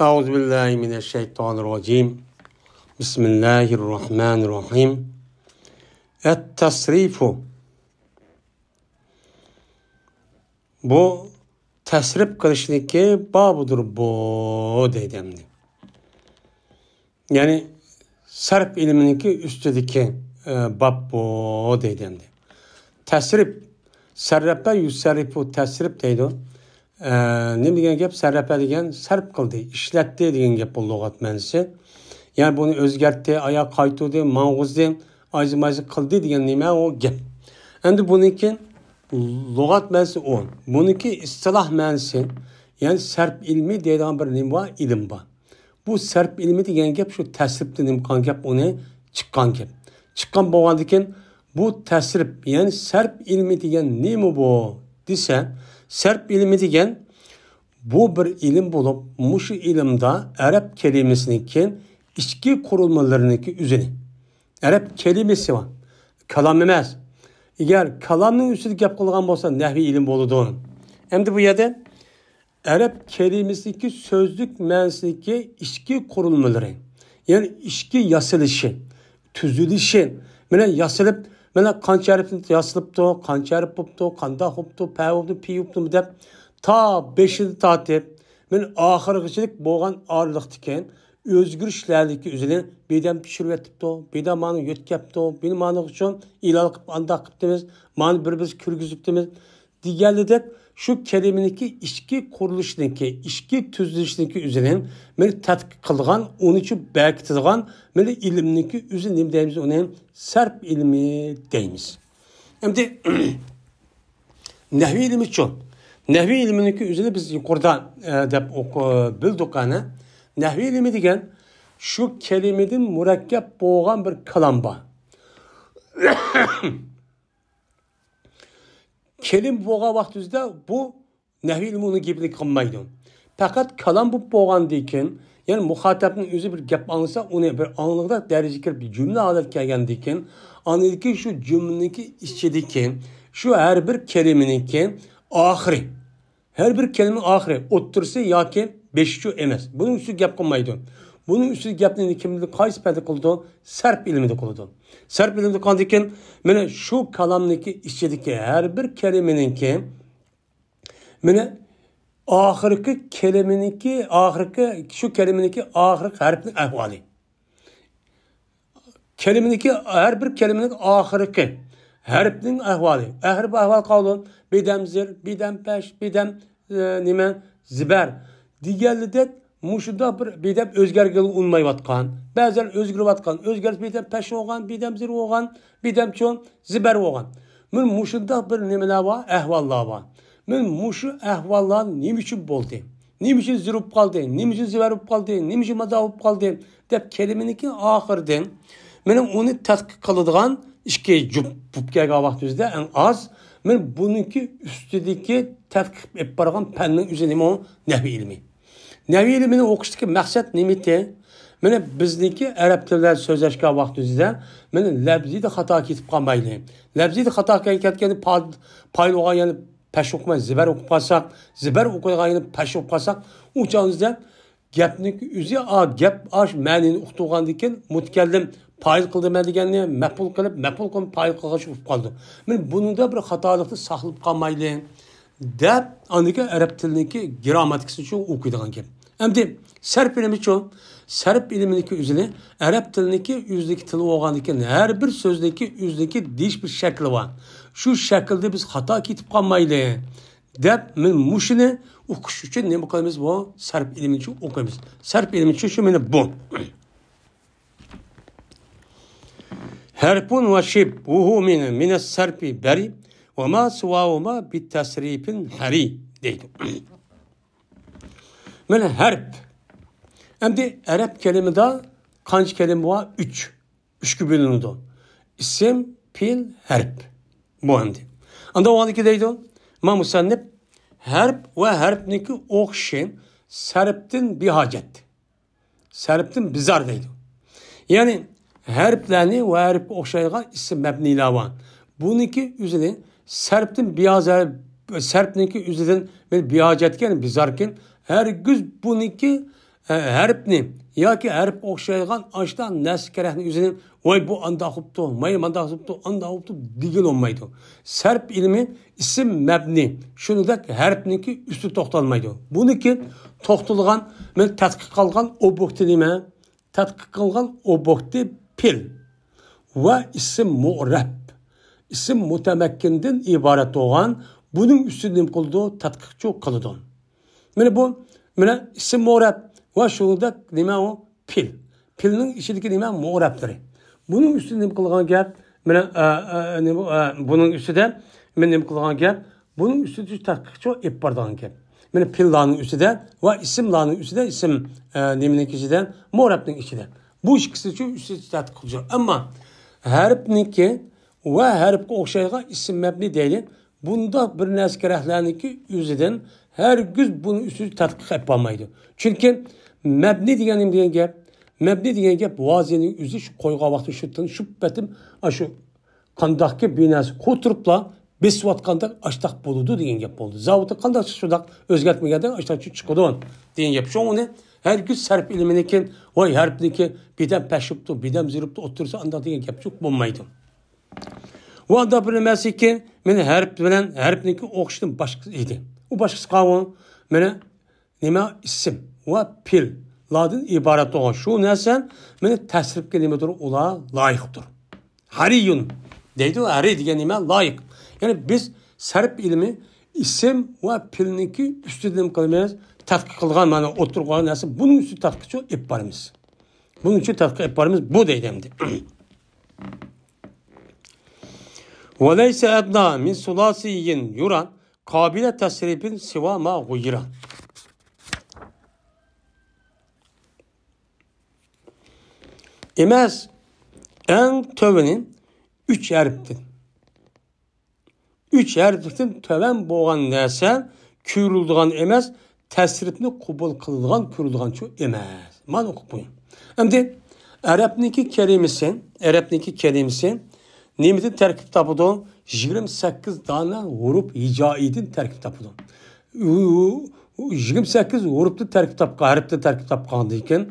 Euzu billahi mineşşeytanirracim. Bismillahirrahmanirrahim. Et-tasrifu. Bu tesrip karışındaki babudur bu dedemdi. Yani Serp ilmindeki üstüdeki e, bab bu dedemdi. Tesrip. Serrepler yüz serifu tesrip deydi. nima degan gap sarrafa degan sarf qildi ishlatdi degan gap bu lug'at ma'nosi ya'ni buni o'zgartdi oyoq qaytuvdi mang'uzdi ojiz qildi degan nima u gap endi buniki lug'at ma'nosi u buniki istiloh ma'nosi ya'ni sarf ilmi deydigan bir nima bor ilm bor bu sarf ilmi degan gap shu tasrifda nima qilgan gap uni chiqqan gap chiqqan bo'lgandan keyin bu tasrif ya'ni sarf ilmi degan nima bu desa Serp ilmi degen bu bir ilim bulup muşu ilimda Arap kelimesinin içki kurulmalarındaki üzeri. Arap kelimesi var. Kalam emez. Eğer kalamın üstüde gap kılgan olsa nehvi ilim buludu. Hem de bu yerde Arap kelimesindeki sözlük menisindeki içki kurulmaları. Yani içki yasılışı, tüzülüşü. yani yasılıp мына қанша әріп жазылыпты қанша әріп болыпты қандай болыпты пә болды пи болыпты деп ta beşini tatip men ahirgichilik bo'lgan orliqdi ekan o'zgarishlarniki uzilin bedam tushirib yotibdi bedam mani yo'tkyapti meni mani uchun ilol qilib andoq qilibdimiz mani bir biz kirgizibdimiz deganidek shu keliminiki ichki qurilishniki işki tuzilishniki o'zining meni tadqiq qilgan uni uchun bekitgan meni ilmniki o'zi nima deymiz uni sarf ilmi deymiz endi nahviy ilmi uchun nahviy ilminiki o'zini biz yuqorida e, deb bildik ana nahviy ilmi degan şu kelimadan murakkab boğan bir kalamba. kelim bo'lgan vaqtingizda bu nahiy ilmi uni gapini qilmaydi faqat kalom bo'lib bo'lgandan keyin ya'ni muxotabning o'zi bir gap anglasa uni bir angliqda darajaga kirib jumla holat kelgandan keyin aniki shu jumlaniki ichidiki shu har bir keliminiki oxiri har bir kelima oxiri o'ttirsa yoki beshu emas buning ustiga gap qilmaydi Bunun üstü gapni kimdi qaysi payda qildin? Sarf ilmida qildin. Sarf ilmida qandikin mana shu kalamniki ki har bir ki kalimaninki mana oxirgi kalimaninki oxirgi shu kalimaninki oxirgi harfni ahvoli. Kalimaninki har bir kalimaning oxirgi harfning ahvoli. Ahrib ahvol Bir bidam zir, bidam bir bidam e, nima zibar deganlidek mushunda bir bedam o'zgarganlik unmayotgan ba'zan o'zgarayotgan o'zgarish bedam pash bo'lgan bedam zir bo'lgan bedam zibar bo'lgan min mushunda bir nimalar bor ahvollar bor min mushu ahvollar nima uchun bo'ldi nima uchun zir bo'lib qoldi nima uchun қалды, bo'lib qoldi nima uchun mazo deb keliminiki oxiridan meni uni tadqiq qiladigan ikki jup bo'lib kelgan buniki naviy ilmini o'qishniki maqsad nimiti mana bizniki arab tillarida so'zlashgan vaqtimizda mana labzida xato ketib qolmaydi labzida xato ketgani payl o'qilgan yana pash o'qimay zibar o'qib qolsak zibar o'qigan yana pash o'qib qolsak uchamizda gapni o'zi gap ash ma'nini uqtirgandan keyin mutkallim payil qildima deganni ma'qul qilib ma'qul qilib payil qilg'ich bo'lib qoldi men bunda bir xatolikni saqlab qolmayli deb andiki arab tiliniki grammatikasi uchun o'qiydigan gap Hem de Serp ilimi şu. Serp ilimindeki üzüne Arap dilindeki yüzdeki tili olgandaki her bir sözdeki yüzdeki diş bir şekli var. Şu şekilde biz hata kitip kalmaydı. Dep min muşini okuş için ne bakıyoruz bu? Serp ilimi için okuyoruz. Serp ilimi için şu mene bu. Herpun ve şib vuhu mine mine serpi beri ve ma suvahu ma bit tasripin hari deydi. Mene herp. Hem de Arap de kanç kelime var? Üç. Üç gibi biliniyordu. İsim pil herp. Bu hem de. Anda o halde deydi o. Ma musannip herp ve herpniki okşin serptin bir hacet. Serptin bizar deydi. Yani herplerini ve herp okşayga isim mebni lavan. Bununki üzerine serptin biyaz serptinki üzerine bir hacetken bizarken Hergiz buniki әріпні яки әріп оқшайған аштан нәскәрәхні үзінен ой бұ анда құпты май мында құпты анда құпты деген болмайды сәрп ілімі ісім мәбні шунидәк әріпнікі үсті тоқталмайды бұныкі тоқталған мен тәтқиқ қылған объекті неме тәтқиқ қылған объекті пил ва ісім мураб ісім мутамаккинден ибарат болған бұның үстінен қылды тәтқиқчу қылды Mene bu mene isim muğrab ve şuhudak o pil. Pilnin içindeki dima muğrabdır. Bunun üstünde ne kılgan gap? Mene bunun üstünde mene ne kılgan gap? Bunun üstüde tahkikçi ip bardan gap. Mene pil lanın üstüde ve isim lanın üstüde isim e, neminin içinden muğrabnin içinden. Bu ikisi üçün üstünde tahkik kılacak. Ama harfniki ve harfga o'xshaydigan isim mebni değil bunda bir narsa kerahlarniki o'zidan her gün bunun üstü tadqiq etmemaydı. Çünkü mebni diyenim diyen gap, mebni diyen gap vaziyenin üzü şu koyga vakti şu betim aşı kandaki binası bir besvat kandak açtak buludu diyen gap oldu. Zavuta kandak şudak özgertmegende açtak çıkıdı diyen gap. Şu onu her gün serp ilminikin, vay herpniki bidem peşiptu, bidem ziriptu otursa andan degan gap çok bulmaydı. Bu anda bir ki, beni herp bilen herpniki okşudum başka idi. باش تقاوم من isim ve pil, ladın ibaret olan şu nersen meni tesrif kelimedir ola layıktır. Hariyun deydi o hari diye nime layık. Yani biz serp ilmi isim ve ki üstü dilim kelimemiz tatkı kılgan yani oturgan nesen bunun üstü tatkı çok ibarimiz. Bunun için tatkı ibarimiz bu deydemdi. Ve leyse edna min sulasiyin yuran kabile tasribin siva ma guyra. İmez en tövenin üç erptin. Üç erptin töven boğan nese kürüldüğün emez tesribini kubul kılılgan kürüldüğün çu emez. Man okuyun. Hem de Arap'niki kelimesi, Arap'niki kelimesi nimetin terkip tapudu 28 tane grup ica edin tərkib tapılan. 28 grupda tərkib tapqa, harfdə tərkib tapqandı ikən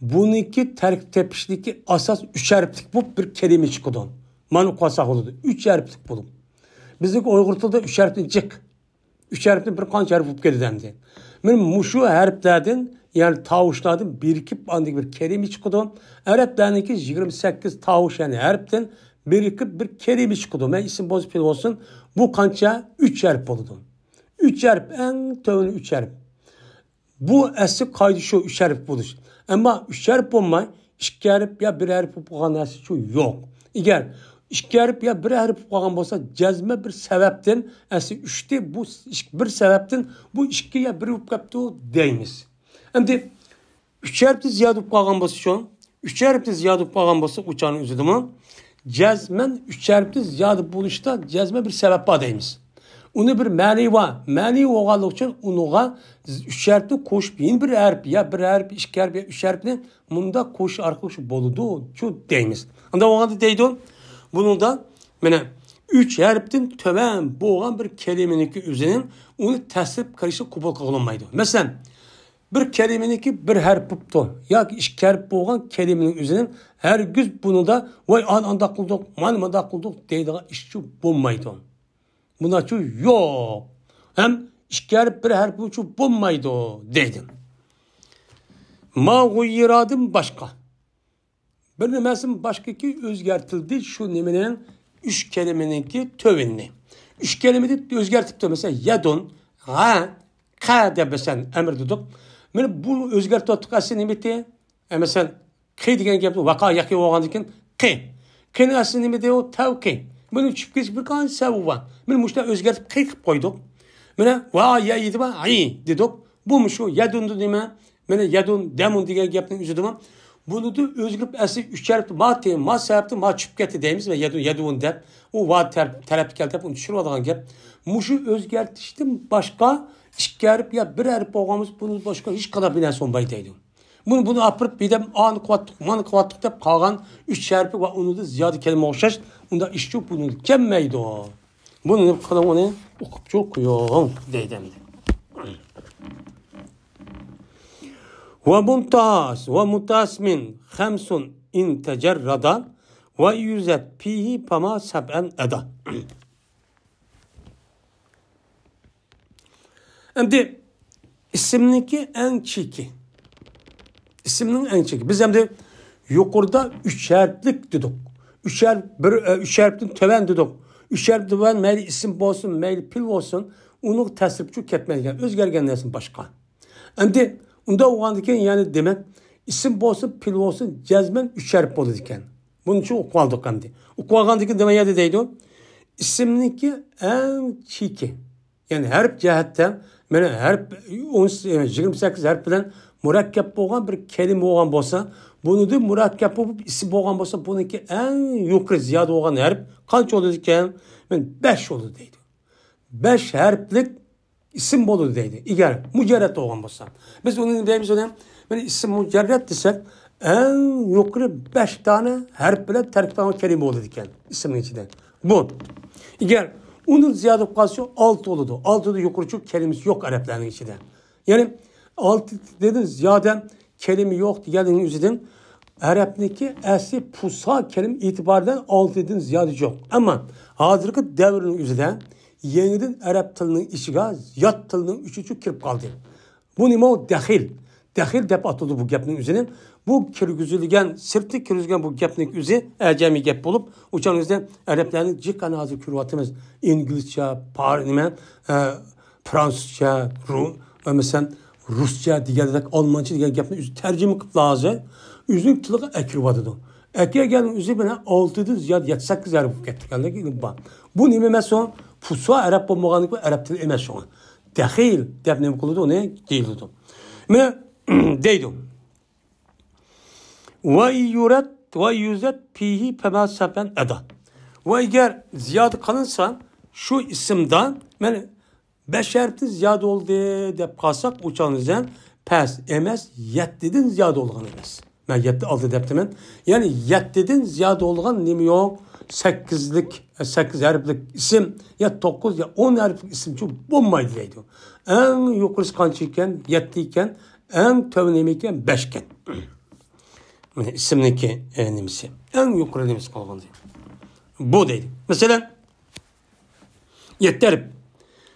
buniki tərkib tepişdiki asas üç hərflik bu bir kelime çıxdı. Manu kasak oldu. Üç hərflik buldum. Bizdəki Uyğur da üç hərfli cıq. Üç hərfli bir kaç hərf olub gedəmdi. Mən muşu hərflərdən yani tavuşlardan birikip andık bir kelime çıkıyordu. Araplarındaki 28 tavuş yani harften bir kıp bir kere bir çıkıdı. Men isim pozitif olsun. Bu kança üç harf oldu. Üç harf en tövünü üç harf. Bu eski kaydı şu üç harf buluş. Ama üç harf olmay ikki harf ya bir harf bo'lgan narsa şu yok. İger, ikki harf ya bir harf bo'lgan bo'lsa cezme bir sebepten eski üçte bu bir sebepten bu ikki ya bir bo'lib değilmiş. deymiz endi uch harfdan ziyoda bo'lib qolgan bo'lsa shu uch harfdan ziyoda bo'lib qolgan bo'lsa uchani o'zidimi cezmen üç üçerbiz yadı buluşta cezme bir serappa deymiz. Onu bir meliva, meli oğal için unuğa üçerpli koş bin bir erp ya bir erp işker bir üçerpli bunda koş arkadaş boludu şu deymiz. Anda oğal da deydi Bunu da mene üç harften tömen boğan bir kelimenin üzerinin onu təsrib karışık kubul kılınmaydı. Mesela bir kelimeniki bir her puptu. Ya işkerip boğan kelimenin üzerine her güz bunu da vay an anda kıldık, man manda kıldık deydiğe işçi bulmaydı. Buna şu yok. Hem işkerip bir her puptu bulmaydı dedim. Ma iradım başka. Bir nemesin başka ki özgertildi şu nemenin üç kelimeninki tövinli. Üç kelimede de de mesela yadun, ha, ka de besen emir dedik міне бұл өзгертіп отырқ әсі немете мәселен қи деген келіпті вақа яқи болған екен қи қинің әсі неме ол тәуки міне түшіп кетіп бір қан сәуба міне мұшта өзгертіп қи қылып қойдық міне ва я дейді ба аи дедік бұл мұшу ядунды деме міне ядун дәмун деген гәптің үзеді ма бұны да өзгеріп әсі үшеріпті ма те ма сәбіпті ма түшіп кетті дейміз бе ядун ядун деп о ва тәрәпті кел деп оны түшіріп алған гәп мұшу өзгертіштен башқа chikarib yo bir arib bo'lganmiz buni boshqa hech qanaqa bir narsa bo'lmaydidi buni buni apirib bidam on qilyotdik man qilyotdik deb qolgan uch harfi va unida ziyodi kelma bunu unda ish Bunu buni kelmaydi buni qilib uni o'qib qo'ying deydi وممتاز mutasmin, من in إن تجرد ويوزد pihi pama سبعا أدا Endi isimliki en çiki. İsimnin en çiki. Biz hem de yukarıda üç harflik dedik. Üç harf, bir, e, üç harften töven dedik. Üç harf töven meyli isim olsun, meyli pil olsun. Onun təsribçi ketmedigen, özgergen nesin başka. Endi onda oğandıkken yani demek isim olsun, pil olsun, cezmen üç harf oldu diken. Bunun için okualdık endi. Okualdıkken demeye de deydi o. İsimniki en çiki. Yani harf cihette mana harf o'n yigirma sakkiz harf bilan murakkab bo'lgan bir kalima bo'lgan bo'lsa deb murakkab bo'lib ism bo'lgan bo'lsa buniki eng yuqori ziyod bo'lgan harf qancha bo'ladi ekan besh bo'ladi deydi besh harflik ism bo'ladi deydi agar mujarrat bo'lgan bo'lsa biz uni deymiz uni men ism mujarrat desak eng yuqori besh dona harf bilan tarkiblangan kalima bo'ladi ekan ismni ichida bu agar Onun ziyade okupasyon alt oludu. Alt oldu yukarı çık, kelimesi yok Arapların içinde. Yani alt dedin ziyade kelime yok diyenin yüzüden Arap'taki eski pusa kelim itibariyle alt edin ziyade yok. Ama hazırki devrin yüzünden yeniden Arap tilinin işiga yat tilinin üçüncü kirip kaldı. Bu nima dahil daxil deb atıldı bu gapning o'zini bu kirgizilgan sirtni kirgizgan bu gapning o'zi e, ajamiy gap bo'lib o'shaning o'zida arablarni jiqani hozir ko'ryapmiz inglizcha par nima e, fransuzcha ru masalan ruscha degandek olmoncha degan gapni o'zi tarjima qilib hozir o'zini tiliga akiryotidi akagan o'zi bilan oltidan ziyod yetti sakkiz arab bo'lib ketganligi bor bu nima emas u puso arab bo'lmaganligi arab tili emas shunga daxil ne nima qiladi uni deyiladi mana deydu. Ve yuret ve yüzet pihi pemasaben eda. Ve eğer ziyade kalınsa şu isimden yani beş harfli ziyade oldu de kalsak uçağınızdan pes emez yettidin ziyade olgan emez. Ben yetti aldı deptimin. Yani yettidin ziyade olgan nemi yok. Sekizlik, e, sekiz harflik isim ya dokuz ya on harflik isim çok bombaydı deydi. En yukarısı kançı yettiyken. En tövnimiken beşken. yani isimdeki e, nimisi. En yukarı nimisi kalgan diyor. Bu dedi. Mesela yetterip.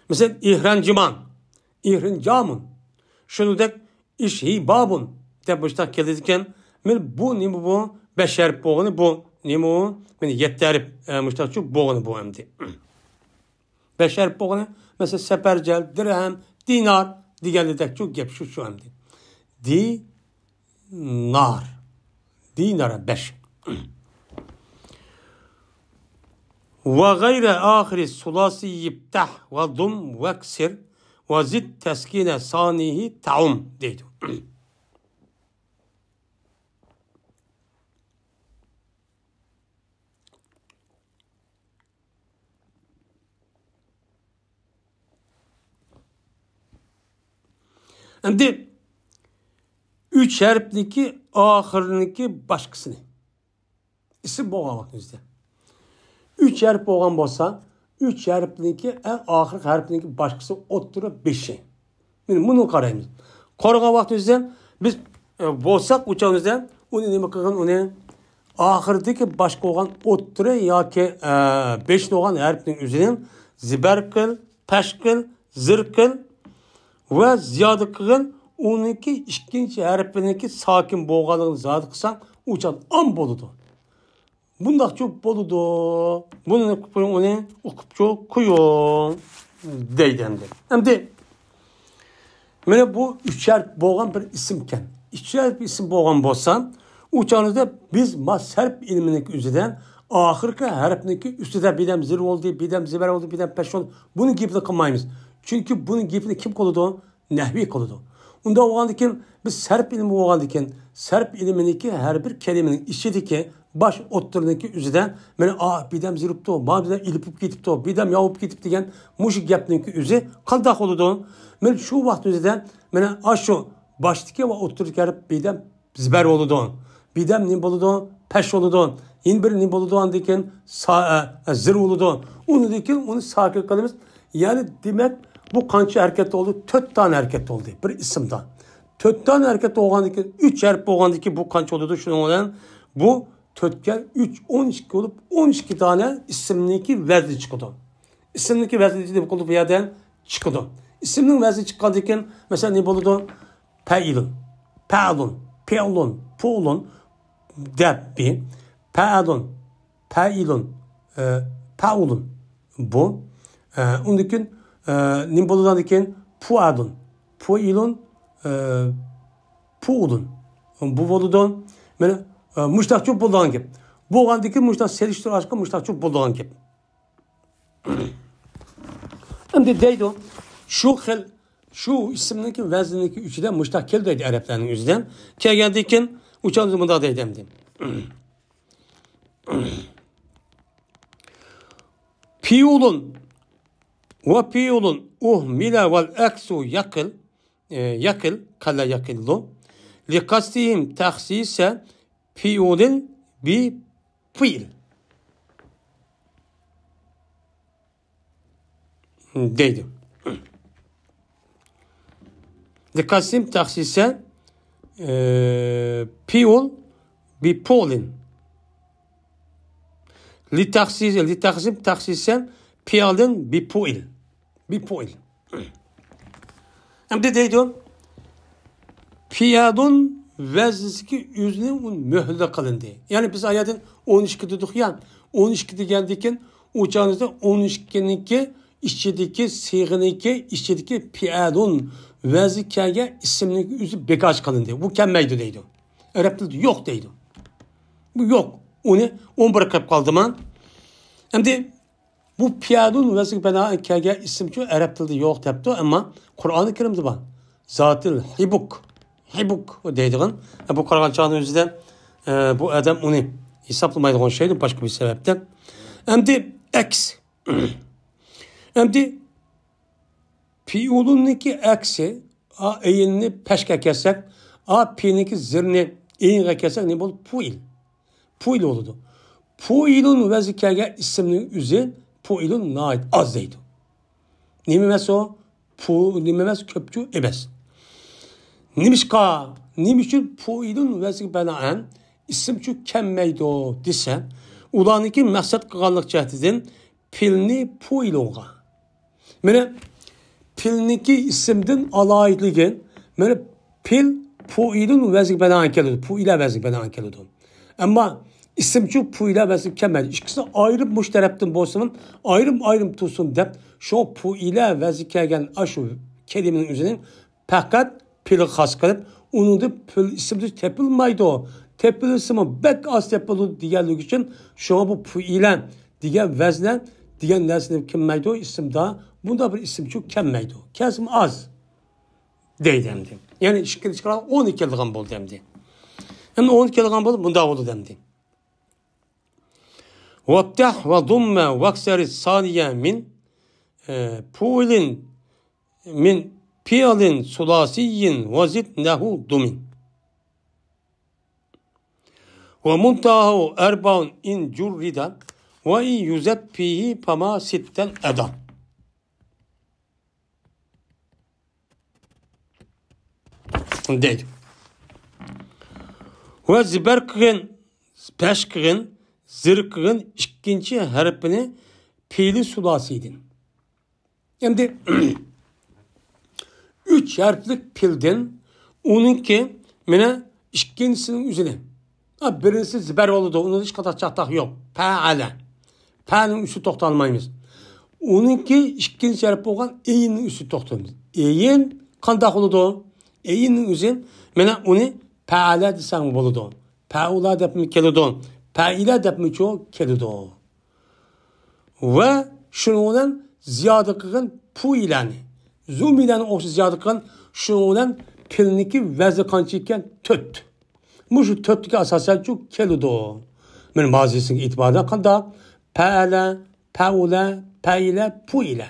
Mesela ihranciman. İhrincamın. Şunu dek işhi babun. De başta kelirken men bu nimi bu beşer boğunu bu nimi o men yetterip e, müştakçı boğunu bu hem beşer boğunu mesela sepercel, dirhem, dinar, diğerli de çok gep şu şu دي نار دي نار بش وغير آخر الثلاثي يبتح وضم واكسر وزد تسكين صانه تعم ديدو Şimdi üç harfniki ahırniki başkasını. İsim boğan vaxtınızda. Üç harf boğan bolsa, üç harfniki en ahır harfniki başkası oturup beşi. Şey. Şimdi bunu karayımız. Korgan vaxtınızda biz e, bolsak uçağımızda onu ne bakın onu ahirdeki başka olan otturu ya ki e, beş olan harfinin üzerinin ziberkıl, peşkıl, zırkıl ve ziyadıkıl uniki ikkinchi harfiniki sokin bo'lganligini zot qilsang uchan om bo'ladi bundoq cho'p bo'ladi buni uni o'qib qo'ying deydi endi endi mana bu uch harf bo'lgan bir ism ekan uch harf ism bo'lgan bo'lsa uchanida biz masarf ilminiki o'zidan oxirgi harfniki ustida bidam zir bo'ldi bidam zibar bo'ldi bidam pash bo'ldi buni gipni qilmaymiz chunki buni gipni kim qiladi nahviy qiladi Unda olgan ekan biz Serp ilmi bo'lgan Serp sarf ilminiki har bir kalimaning ichidagi bosh o'ttirniki uzidan beni ah bidam ziribdi ma bidam ilipib ketibdi bidam yovib ketibdi degan mushu gapniki uzi qandaq bo'ladi men shu vaqt o'zidan mana a ah, shu boshdiki va o'ttirniki bidam zbar bo'ladi bidam nima bo'ladi pash bo'ladi yin bir nima bo'ladi degan zir bo'ladi unidan keyin uni sakil qilamiz ya'ni demek bu qancha harakat oldu to'rt tane harakat bo'ldi bir isimden to'rt tane harakat üç erp harf ki bu qancha bo'ldi shuning bilan bu to'rtga üç o'n iki olup o'n iki tane isimliki ismniki vazni chiqadi ismniki vazni bu yerdan chiqadi ismning vazni chiqqandan keyin mesela ne bo'ladi pailun palun pelun polun debbi palun pailun paulun e, bu e, undan keyin 님보도다니켄 푸아돈, 푸일론, 푸우돈, 부보도돈, men muştakçı bulduğun gibi. Bu olan diken muştak seriştir aşkı muştakçı bulduğun gibi. Şimdi deydi şu hel şu isimdeki veznindeki üçü de muştak kel deydi Arapların yüzden. Kegendikin uçan zımında deydim diyeyim. Piyulun ve piyulun uhmila vel eksu yakıl yakıl kala yakıllu li kastihim tahsise piyulin bi pil deydi. Li kastihim tahsise piyul bi polin li tahsis li tahsim tahsisen piyalin bi puil. Bir ببويل Hem de deydiyon. Piyadun veziski yüzüne mühürle kalındı. Yani biz ayetin 12 dedik ya. 12 de geldikken uçağınızda 12'ninki işçideki siğiniki işçideki piyadun vezikaya isimlik yüzü bekaç kalındı. Bu kenmeydi deydi. Arap dilde yok deydi. Bu yok. Onu 11 kap kaldı mı? Hem de bu piyadun vəzik bana kəgə isim ki, ərəb dildə yox deyibdi, amma Qur'an-ı Kerimdə var. Zatil hibuk. Hibuk deydiğin. E, bu kargaçağın özü de e, bu adam onu hesaplamaydığı şeydi başka bir sebepten. Hem de eks. Hem de ki eksi a eyinini peşke kesek a ki zırni eyinge kesek ne olur? Puil. Puil oldu. Puilun vezikege isimli üzü puilun nait azdeydu. Nimimes o pu nimimes köpçü ebes. Nimişka nimişü puilun vezik benaen isim şu kemmeydo disen ulaniki məqsəd qığanlıq cehdizin. pilni puilunğa. Mənə pilniki isimdin alayidligin mənə pil puilun vezik benaen kelidu. Puile vezik benaen kelidu. Ama İsim isimçi puyla ve kemel. İkisi ayrı müştereptin bolsun. Ayrım ayrım tutsun dep. Şu puyla ve zikegen aşu kelimenin üzerine pekat pil has onu da pil isimci tepilmaydı o. Tepilirse mi bek az tepilir diğerlik için şu bu puyla diğer vezne diğer nesne kemmeydi o isim daha. Bunda bir isim çok kemmeydi o. Kesim az. Dey demdi. Yani şıkkı çıkaran 12 yıllıkan bol demdi. Yani 12 yıllıkan bol bunda oldu demdi. Vaptah ve dumme vakserit saniye min puilin min piyalin sulasiyin vazit nehu dumin. Ve muntahu erbaun in curriden ve in yüzeppihi pama sitten edan. Değil. Ve ziberkın peşkın zirqin ikinci harfini fe'li sulasi edi endi uch harflik pildan uninki mana ikkinchisinin uzuni birisi zibar bo'ladi uni hech qanaqa chaqtaq yo'q faala fani usti to'xtalmaymiz uninki ikkinchi harf bo'lgan eyinni usti to'xtaymiz eyin qandoq bo'ladi eyinni o'zi mana uni faala desang bo'ladi faula deb keladi Pəidə miço kedudo. Ve şunulan ziyadakın pu ilen. Zum ilen o ziyadakın şunulan pilniki vezi kançikken töt. Muşu töttüki asasen çok keludo. Men mazisin itibarına kanda pe'le, pe'ule, pe'ile, pu ile.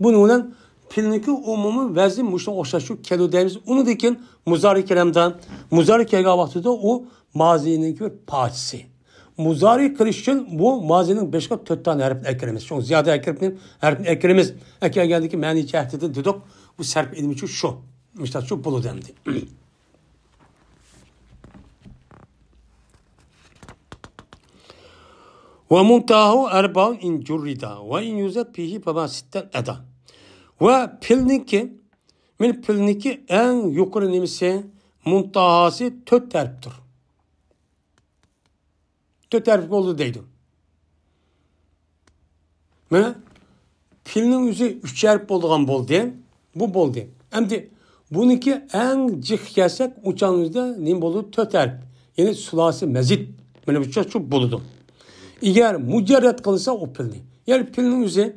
Bununla pilniki umumu vezi muşu oşaşu kelu deyimiz. Onu dikin muzari keremden. Muzari kerga o mazinin bir partisi. Muzari kılışın bu mazinin beşkat tötten harfini ekremiz. Çünkü ziyade ekreminin harfini ekremiz. Eken geldi ki meni cehdedi dedik. Bu serp ilmi için şu. İşte şu bulu dendi. Ve muntahu erbaun in currida ve in yüzet pihi baba sitten eda. Ve pilniki min pilniki en yukarı nimisi muntahası tört terptir. Peterburg'da deydim. Міне тілінің өзі үш әріп болған болды бұл болды әмде бұнікі әң жық келсек учаңызда не болды төрт әріп яғни суласы мәзит міне бұл шу болды егер муjarrat қылса ол пілні яғни пілнің өзі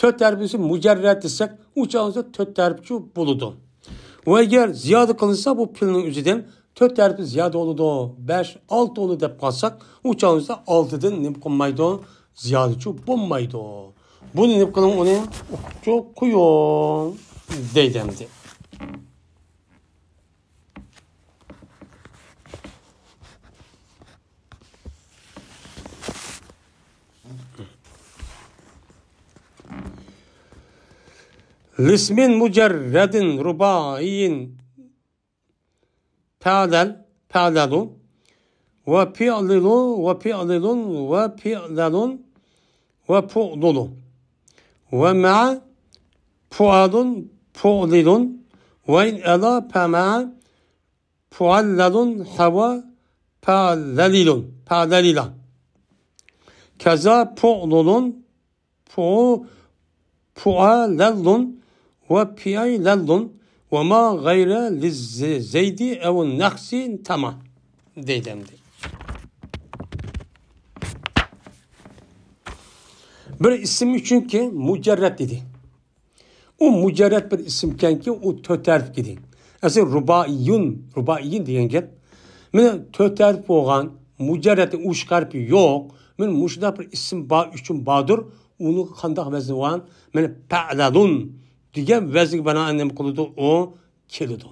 төрт әріп өзі муjarrat десек учаңызда төрт әріп шу болады егер зияда қылса бұл пілнің өзіден töt ziyade oludu. 5 6 olu deb qolsak, uchovimizda 6 dan nima qilmaydi? Ziyodchu bo'lmaydi. Buni nima qiling uni uqchu quying deydi endi. Lismin mücerredin rubaiyin Fe'len, fe'lelu. Ve fi'lilu, ve fi'lilun, ve fi'lelun, ve pu'lulu. Ve me'a pu'alun, pu'lilun. Ve in ela fe me'a pu'allelun, heva fe'lelilun, fe'lelila. Keza pu'lulun, pu'lelun, pu'lelun, ve fi'lelun, va ma g'ayra zaydi av naqsi tama deydi endi bir ism uchunki mujarrat dedi O mujarrat bir ismkanki u to'tarib dedi asli rubaiyun rubaiyin degan gap mana to'tarib bo'lgan mujarrat ushqarib yok. men mushunda bir ism bor uchun bodir uni qandoq vazni mana paladun Diğer vezik دیگه وزنی که o نمیکنید اون کلیدو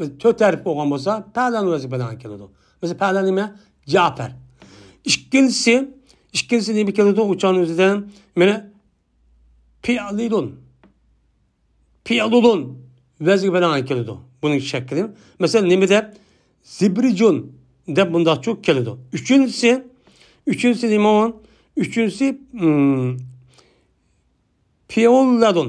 مثلا تۆ tərəf olğan bolsa, pəhlənin vəzi bədən kələdi. Məsələn, pəhlə nimə? Cəfər. İkincisi, ikincisi nimə kələdi? Uçan özüdən mənə piyalilun. Piyalulun bana bədən kələdi. Bunun şekli. Mesela ne mi de? Zibricun de bunda çox kələdi. Üçüncüsü, üçüncüsü ne mi o? Üçüncüsü hmm, piyolladun.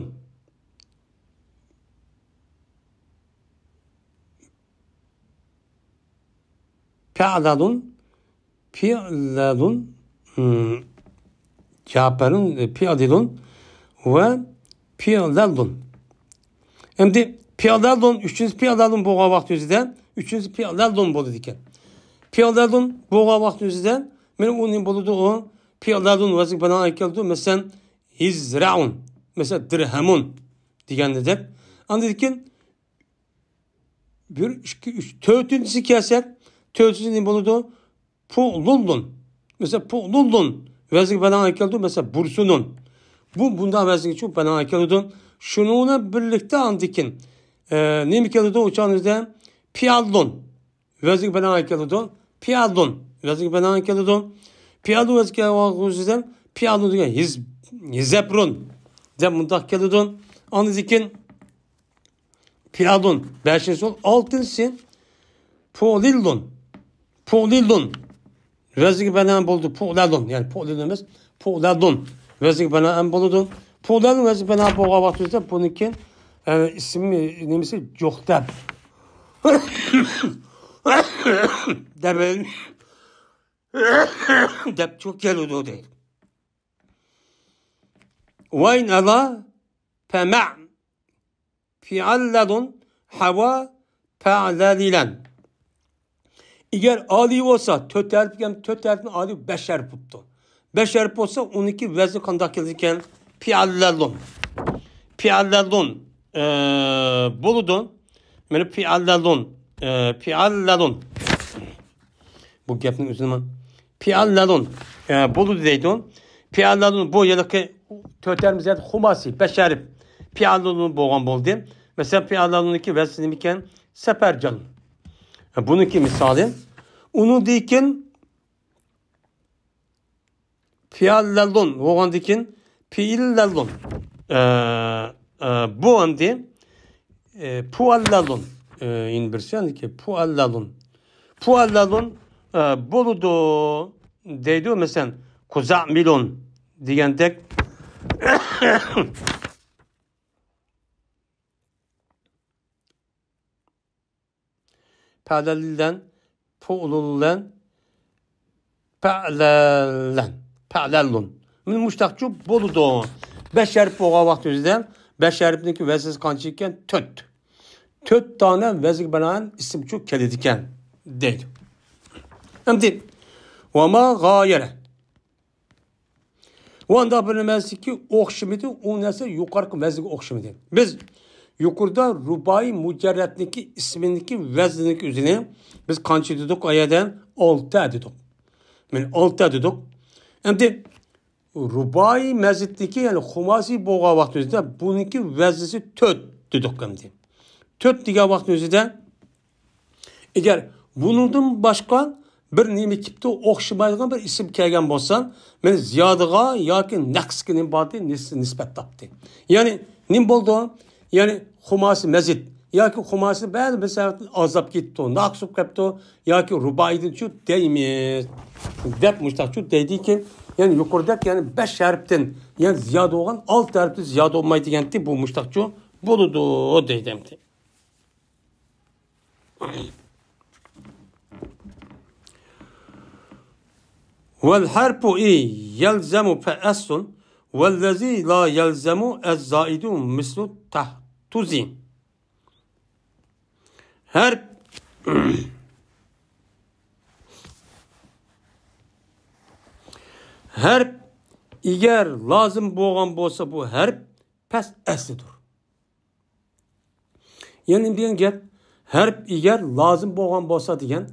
Ka'dadun Pi'ladun Kâperun hmm, e, Pi'adilun ve Pi'ladun. Şimdi Pi'ladun, üçüncü Pi'ladun boğa vakti yüzüden, üçüncü Pi'ladun bolu diken. Pi'ladun boğa vakti yüzüden, benim onun bolu da o Pi'ladun vazif bana aykaldı. Mesela Hizra'un, mesela Dirhamun diken dedik. Anladık ki bir, iki, üç, dördüncüsü keser. Teotisini bulundu. Pu'lullun. Mesela pu'lullun. Vezlik bana akıldı. Mesela bursunun. Bu bunda vezlik çok bana akıldı. Şununla birlikte andikin. E, ee, ne mi kaldı uçağınızda? Piyallun. Vezlik bana akıldı. Piyallun. Vezlik bana akıldı. Piyallun vezlik bana akıldı. Piyallun diyor. Hiz, hizebrun. Dem bunda akıldı. Andikin. Piyallun. Beşinci sol. Altıncısı. Polillun. Pu'lilun. rezik bana buldu. Pu'lalun. Yani pu'lilunumuz. Pu'lalun. Rezik bana en buldu. Pu'lalun rezik bana boğa vaktiyse bununkin e, ismi nemisi Cohdab. Debel. Deb çok geliyordu değil. Vayn ala fema' fi'alladun hava fe'lalilen. İger ali olsa töterpken töterpken ali beşer puttu. Beşer olsa 12 vezni kandakildiken piyallallon. Piyallallon e, buludun. Meni piyallallon. E, piyallallon. Bu gapning uzunman. Piyallallon. E, buludu on, Piyallallon bu ki yılaki tötermizden humasi beşerip. Piyallallon boğan buldu. Mesela piyallallon iki vezni iken sepercan. Bununki misali. Unu dikin fiallallun. Vogan dikin fiillallun. bu andi ee, e, puallalun. E, ee, in bir şey ki puallalun. Puallalun e, boludu deydi mesela kuzamilun diyen tek paralelinden, pu'lulen, pe'lelen, pe'lelun. Min muştakçu bolu doğu. Beş harf oğa vakti yüzden. Beş harfindeki vezir kançıyken töt. Töt tane vezir isim çok kelediken değil. Şimdi ve ma gayere. Ve anda bir ki okşimidi, o nesli yukarı vezir okşimidi. Biz yuqorida rubai mujarratniki isminiki vazniki o'zini biz qancha dedik oyadan olti dedik men olti dedik endi rubai mazidniki ya'ni xumasi bo'lgan vaqtni o'zida buniki vaznisi to'rt dedik endi to'rt degan vaqtni o'zida agar buningdan boshqa bir nima tipda o'xshamaydigan bir ism kelgan bo'lsa men ziyodiga yoki naqsga nisbat topdi ya'ni nim bo'ldi ya'ni humasi mezid yoki humasi ba'zi bir ozab ketdi naqsib qolibdi yoki ruboiydan shu deymiz deb mushtaq dedi ki, ya'ni yuqoridak ya'ni besh harfdan ya'ni ziyoda bo'lgan olti harfdan ziyoda bo'lmaydi degandi bu mushtaqchu bo'ladi deydi والحرف إي يلزم فأصل والذي لا يلزم الزائد مثل تحت tuzi her harf eğer lazım boğan bo'lsa bu harf past aslidir ya'ni degan gel her eğer lazım boğan bo'lsa degan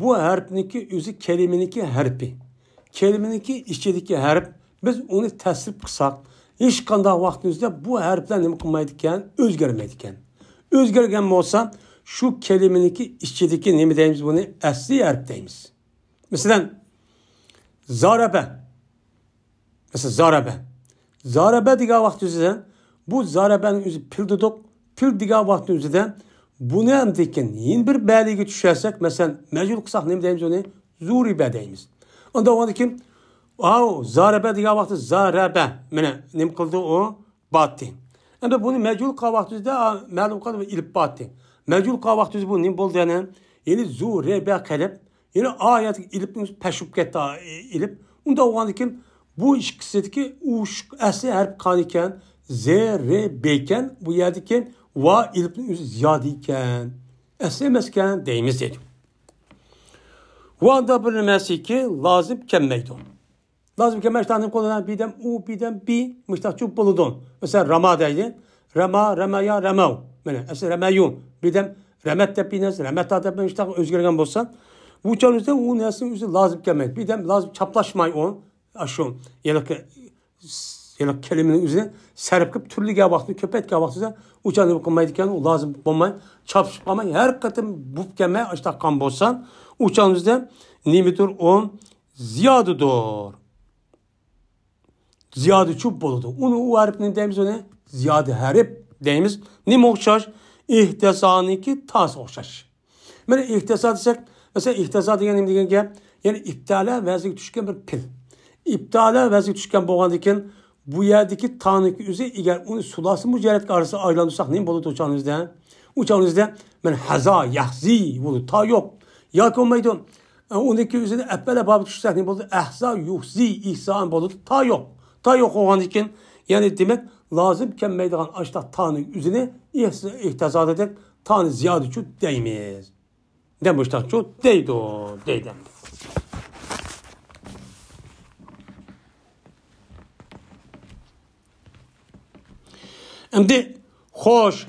bu harfniki o'zi kelimeniki harfi Kelimeniki ichidagi harf biz onu tasrif qilsak hech kanda vaktinizde bu harflar nima qilmaydi ekan o'zgarmaydi ekan o'zgargan bo'lsa shu kalimaniki ichidagi nima deymiz buni asli harf deymiz masalan zaraba masalan zaraba zaraba degan vaqt o'zida bu zarabani o'zi pil dedik pil degan vaqtni o'zida buni ham dekin yana bir baliga tushirsak masalan majul qilsak nima deymiz uni zuriba deymiz unda ki. Au, zarəbə deyə vaxtı zarəbə. Mənə nim qıldı o? Batdı. Əndə bunu məcul qa vaxtı da məlum qadı ilib batdı. Məcul qa vaxtı bu nim boldu yəni. Yəni zurəbə qəlib. Yəni ayət ilib pəşub getdi e, ilib. Onda oğandı kim bu ikkisidagi ush asli harf qan ekan z r b ekan bu yerdagi va ilibni o'zi ziyodi ekan asli emas ekan deymiz dedik vanda bir nimasiki lozim kelmaydi Lazım ki mertanın konudan bidem u bidem bi çok buludun. Mesela rama deyin. Rama, remaya, remav. Böyle. Mesela remayum. Bidem remet de bines, remet de bines. Müştak özgürgen bulsan. Bu çalışta u nesin üzü lazım kemet. Bidem lazım çaplaşmay on. Aşun. Yelik yani kelimenin üzerine serpip türlü gel baktı, köpet gel baktı. Uçan okumaydı o lazım bulmayın. Çapışmamayın. Her katın bu keme açta kan bozsan. Uçan üzerine nimetur on ziyadıdır. Ziyade چوب بولدو onu او حرفini demiz öne زیاد حرف deyimiz nim okşar ki tas okşar. Mesela ihtisa desek mesela ihtisa degen nim ki yani iptala vaziyet düşken bir pil. İptala vaziyet düşken bolgan deken bu yerdeki tanık üzü eğer onu sulası mücerret arası ayrılanırsak neyim bolu uçağınızda? Uçağınızda men haza yahzi bolu ta yok. Ya olmaydı. Ondaki üzerine ebbele babi tutsak neyim bolu ehza yuhzi ihsan bolu ta yok da yok olan ekan ya'ni demek demak lozim kelmaydigan ashta tani o'zini ehtizod etib tani ziyod uchun deymiz demushta uchun deydi deydi endi xo'sh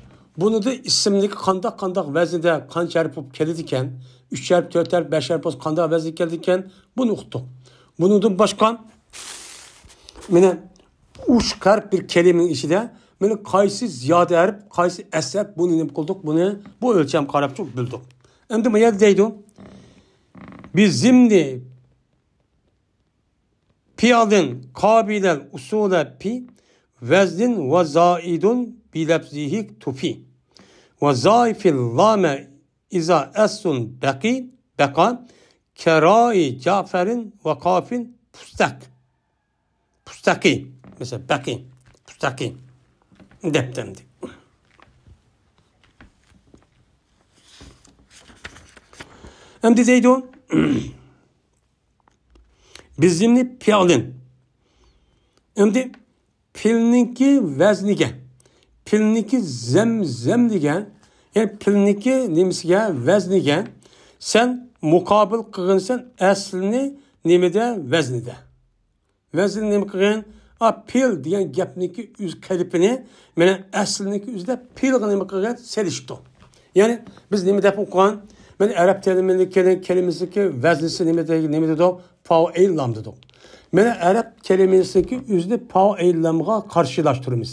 bunida ismlik qandaq qandaq vaznda qancha harf bo'lib keladi ekan uch harf çarp harf çarp harf qandaq vaznda keladi ekan buni uqdiq bunidan başkan mene uçkar bir kelimenin de, mene kaysi ziyade erip, kaysi esep bunu ne bulduk, bunu bu ölçem karabçı bulduk? Şimdi mene deydi. Bizim de piyadın kabilen usule pi vezdin ve zaidun bilebzihik tufi ve zaifil lame iza esun beki bekan kerai caferin ve kafin pustak pustaki. Mesela baki. Pustaki. Deptemdi. Hem dizeydi o. Bizimli piyalın. Şimdi pilniki veznike. Pilniki zemzem diye. Yani e, pilniki nimsiye veznike. Sen mukabil sen eslini nimide veznide vazir nima qilgan a pil degan gapniki uz kalipini mana üzde pil pilga nima qilgan selishdi ya'ni biz Arap nima deb o'qigan mana arab tilimidagi kelimasiniki vaznisi nima nima dedik faillam dedik mana arab kelimasiniki uzni faillamga qarshilashtiramiz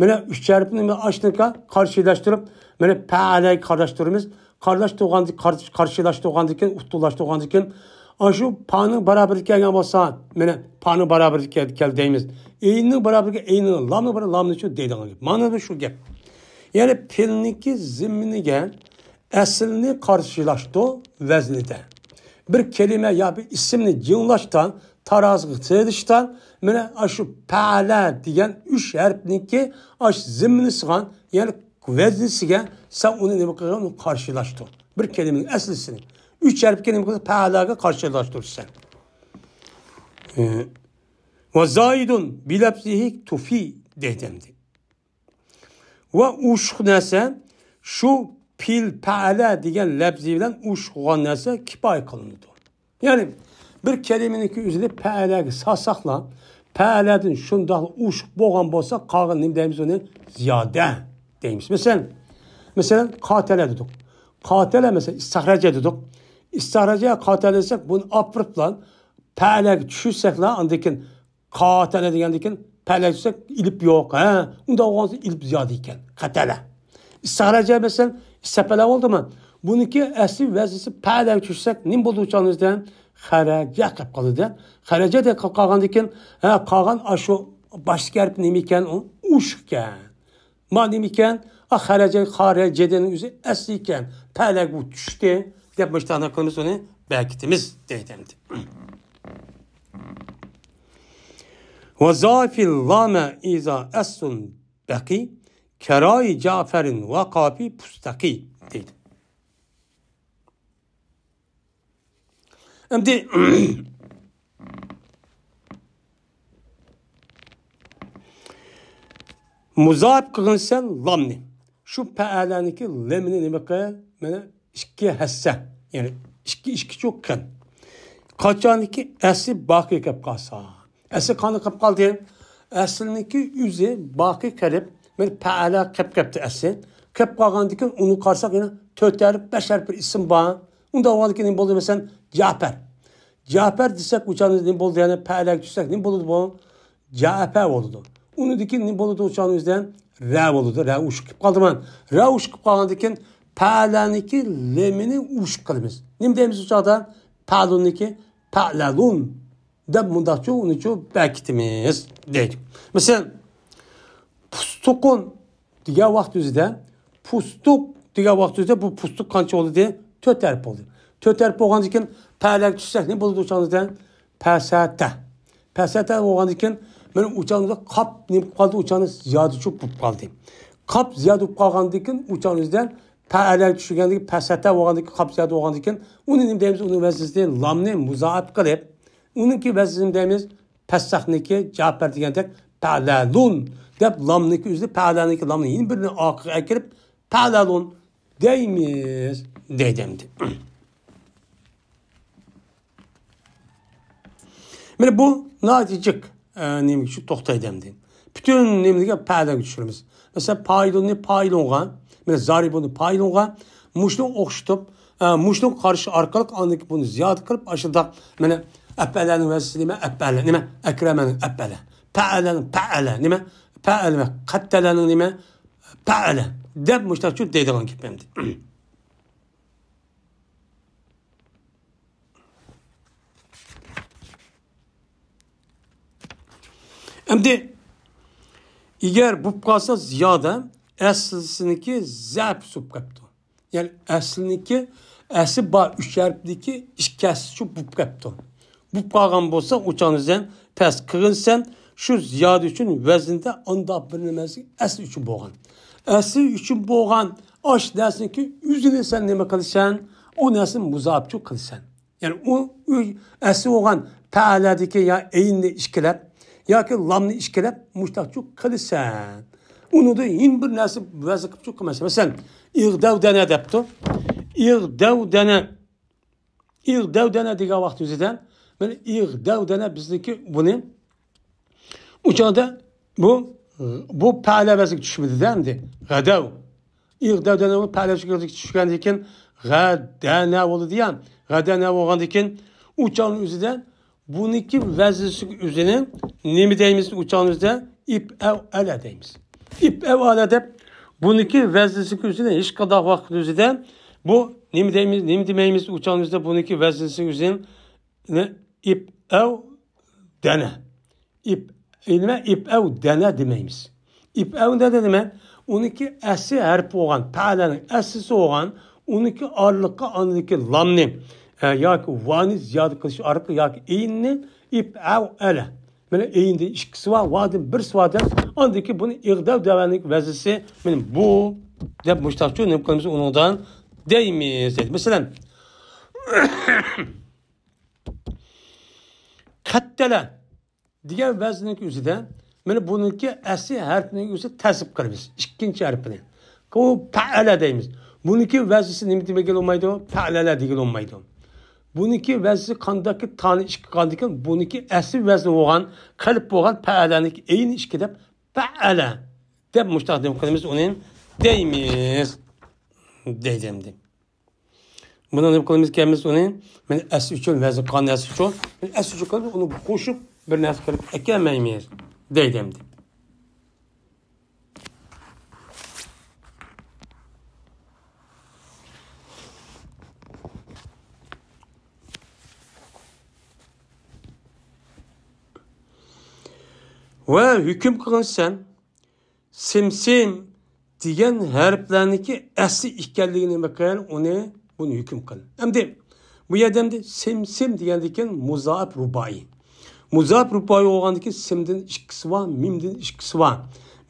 mana uch harfni ashnika qarshilashtirib mana paalay qarashtiramiz qarlash tug'andik qarshilashtirgandan keyin uttulash tug'andan keyin ana shu poni barobarlikka kelgan bo'lsa mana poni barobarlikka kel deymiz eyni barobarga eyni lamni bir lamni shu deydigan gap ma'nosi shu gap ya'ni filniki zimminiga aslni qarshilashdi vaznida bir kelima yo bir ismni jinglashda taroziga terishda mana shu pala degan uch harfniki shu zimmini sig'an ya'ni vaznisiga san uni nima qilgan qarshilashdi bir kelimaning aslisini Üç harf kelime pealaga karşılaştırırsan. Ve ee, zaidun bilapsihi tufi dedemdi. Ve uşhnese şu pil peala diyen lebzi bilen uşhnese kipay kılındı. Yani bir kelimenin ki üzerinde peala sasakla Pələdən şundağı uş boğan bolsa qağın nim deyimiz onu ziyadə deyimiz. Məsələn, məsələn qatələ dedik. Qatələ mesela istihrac dedik. istihraja qotalasak buni olib turib lan palag tushirsak lan andekin qotala degandekin palag tushsak ilib yo'q ha unda ilib ziyod ekan qatala istihraja masalan sapala oldimi buniki asli vazisi palag tushsak nima bo'ldi buldu xaraja qilib qoladi xaraja deb qolib qolgandan ha qolgan shu boshqa harf nima ekan u ush ekan ma nima ekan ah, xaraja xarajadan o'zi asli ekan palag bu tushdi der möchte einer konusunu belkitimiz deydendi. Ve zafil lame iza esun beki kerai Cafer'in ve kafi pustaki dedi. Şimdi muzab kılınsen lamni. Şu pe'aleniki lemini nemeke mene ishki hassa ya'ni ishki ishki cho'kkan qachoniki asli boqiy qilib qolsa asli qanday qilib qoldi asliniki o'zi boqiy qilib bir paala qilib qolibdi asli qilib qolgandiki uni qarasak yana to'rt harf besh harf bir ism bor unda avvalgi nima bo'ldi masalan jafar jafar desak uchamiz nima bo'ldi ya'ni paala tushsak nima bo'ladi bu jafar bo'ladi unidiki nima bo'ladi uchamizdan ra bo'ladi ra ushib qoldi man ra ushib qolgandan keyin palaniki lemini ush qilamiz nima deymiz uchoqda paluniki pa'lagun palalun deb mundoqchu unichu bakitimiz deydi masalan pustuqun degan vaqt o'zida pustuq degan vaqt o'zida bu pustuq qancha bo'ldi to'rt harf bo'ldi to'rt harf bo'lgandan keyin palak tushsak nima bo'ladi o'shandan pasata pasata bo'lgandan keyin mana o'shanida qop nima qilib qoldi o'shani ziyoda bo'lib qoldi qop ziyoda bo'lib qolgandan keyin o'shanizdan paralel tushirgandiki pastda bo'lgandiki qopsiyada bo'lgan ekan uni nima deymiz uni vaznisini lamni muzoat qilib uniki vaznini deymiz passahniki jafar degandek palalun deb lamniki o'zini palaniki lamni yana birini oqiga akirib palalun deymiz deydimdi mana bu natijiq e, bütün shu ki, butun nimaga palaga tushiramiz masalan paylunni paylunga мен zari buni paylunga mushuni o'xshitib e, mushuni qarishi orqali andiki buni ziyoda qilib ashunda mana appalani vasisi nima appala nima akramani appala paalani paala nima paal qattalani nima paala deb mushtaqchu deydigan gap endi endi agar bo'lib qolsa ziyoda əslisiniki zərb subqəbtu. Yəni əsliniki əsi bar üç hərfliki işkəsiçi bubqəbtu. Bu bağan bolsa uçanızdan pəs qığınsan şu ziyadə üçün vəzində onda bir nəməsi əsl üçün boğan. Əsl üçün boğan aş dersin ki üzünü sən nəmə qılsan, o nəsin muzabçı qılsan. Yəni o əsl olan fəalədiki ya eyinli işkiləb, ya ki lamlı işkiləb muştaqçı qılsan. unida hech bir narsa vaza qilib qilmas masalan ig'davdana debdi ig'davdana ig'davdana degan vaqt o'zidan mana ig'davdana bizniki buni uchog'da bu bu palavasiga tushmadida endi g'adav ig'davdana palavasiga tushgandan keyin g'adana bo'ldi ham g'adana bo'lgandan keyin uchovni o'zida buniki vazisi o'zini nima deymiz uchovni o'zida ip av ala deymiz İp ev adede bununki veznesi üzerine hiç kadar vakit üzerine bu nim demeyimiz nim demeyimiz uçanımızda bununki veznesi üzerine ip ev dene. İp ilme ip ev dene demeyimiz. İp ev ne deme? Onunki esi harfi olan, pa'lanın esisi olan, onunki arlıkka anındaki lamni, e, ya ki vani ziyade kılışı arlıkka, ya ki inni ip ev ele. mana endi ikki suva vadin bir suvadan andiki buni iqdab davanlik vazisi mana bu deb mushtaqchu nima qilamiz unidan deymiz deydi masalan kattala degan vazniki o'zida mana buniki asli harfni o'zi tasib qilamiz ikkinchi harfini u paala deymiz buniki vaznisi nima demak bo'lmaydi palala degan bo'lmaydi Bunuki vəzi qandakı tani işki qandakı buniki əsli vəzni olan, qalb olan pəələnik eyni işki deyib pəələ deyib müştaqdim qılımız onun deyimiz deydimdi. Bunu ne kılımız kendimiz onu ben es üçün vezni kan es üçün es üçün onu koşup bir nasıl kılıp ekemeyiz deydimdi. va hukm qilgansan simsim degan harflarniki asli ekanligini nima qil uni buni hukm qil endi bu yerda simsim degandan keyin muzaaf ruboiy muzaaf ruboiy bo'lgandan keyin simdan ikkisi bor mimdan ikkisi bor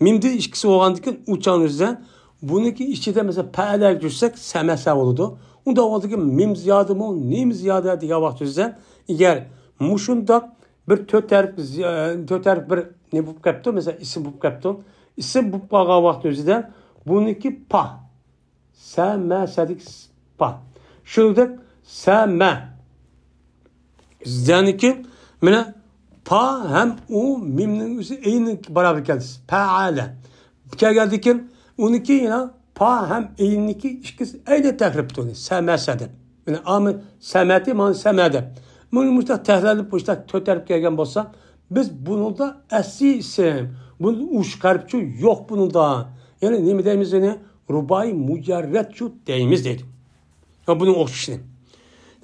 mimdan ikkisi bo'lgandan keyin uchani o'zida buniki ichida masalan palar tushsak samasa bo'ladi unda oldigi mim ziyodimi nim ziyoda degan vaqt o'zida agar mushundoq bir to'rt harf to'rt harf bir ne bu kapton mesela isim bu qolibdi isim bo'lib qolgan vaqtni o'zida buniki pa sa ma sadik pa shuningdek sa ma zaniki mana pa ham u mimnin özü eyni barobar kelasiz paala kelgandikin uniki yine pa ham eyniki eyni tekrip tonu uni samasa deb mana ami samati man sama bunu buni mushtaq tahrirlib mushtaq to'tarib bo'lsa Biz bunu da əsli isim. Bunun uşqarıbçı yok bunu da. Yani ne mi deyimiz ne? Rubai mücerretçu deyimiz dedi. Ya bunun oxşuşunu.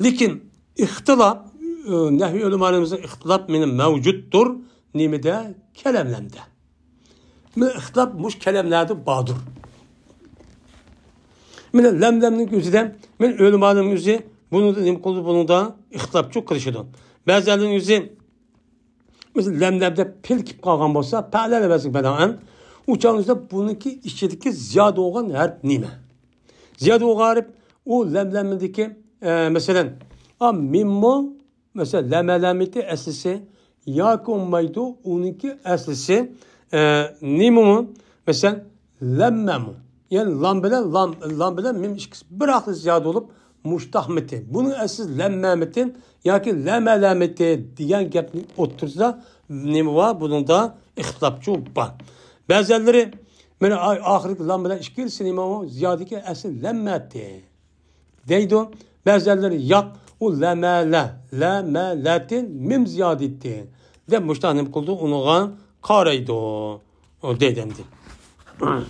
Lakin ihtilaf e, nehi ölümanımızın ihtilaf benim mevcuttur. de? kelemlemde. Min ihtilaf muş kelemlerde badur. Min lemlemnin yüzüden min ölümanım yüzü bunu da ne mi kulu bunu da çok kılışıdı. Bazılarının yüzü Mesela lemlemde pelkip kalkan bolsa pələ eləməsin bədən. Uçağınızda bununki işçidiki ziyade olgan her nime. Ziyade olgan harip o lemlemindeki e, mesela a mimmo mesela lemelemiti eslisi ya konmaydı onunki eslisi e, nimumun mesela lemmemu yani lam lam, lam bilen mim ikisi bir aklı ziyade olup mustahmeti. Bunun esas lemmemeti yani lemelemeti diyen gap otursa ne var? Bunun da ihtilapçı var. Bəziləri Mən axirik lan bilan işkil sinema ziyadiki esin ləmməti. Deydi o, bəzələri yap, o ləmələ, ləmələtin mim ziyaditti. Də müştahnim qıldı, onuğa karaydı o. O deydəndi.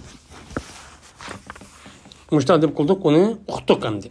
müştahnim qıldı, onu uxtuq əmdi.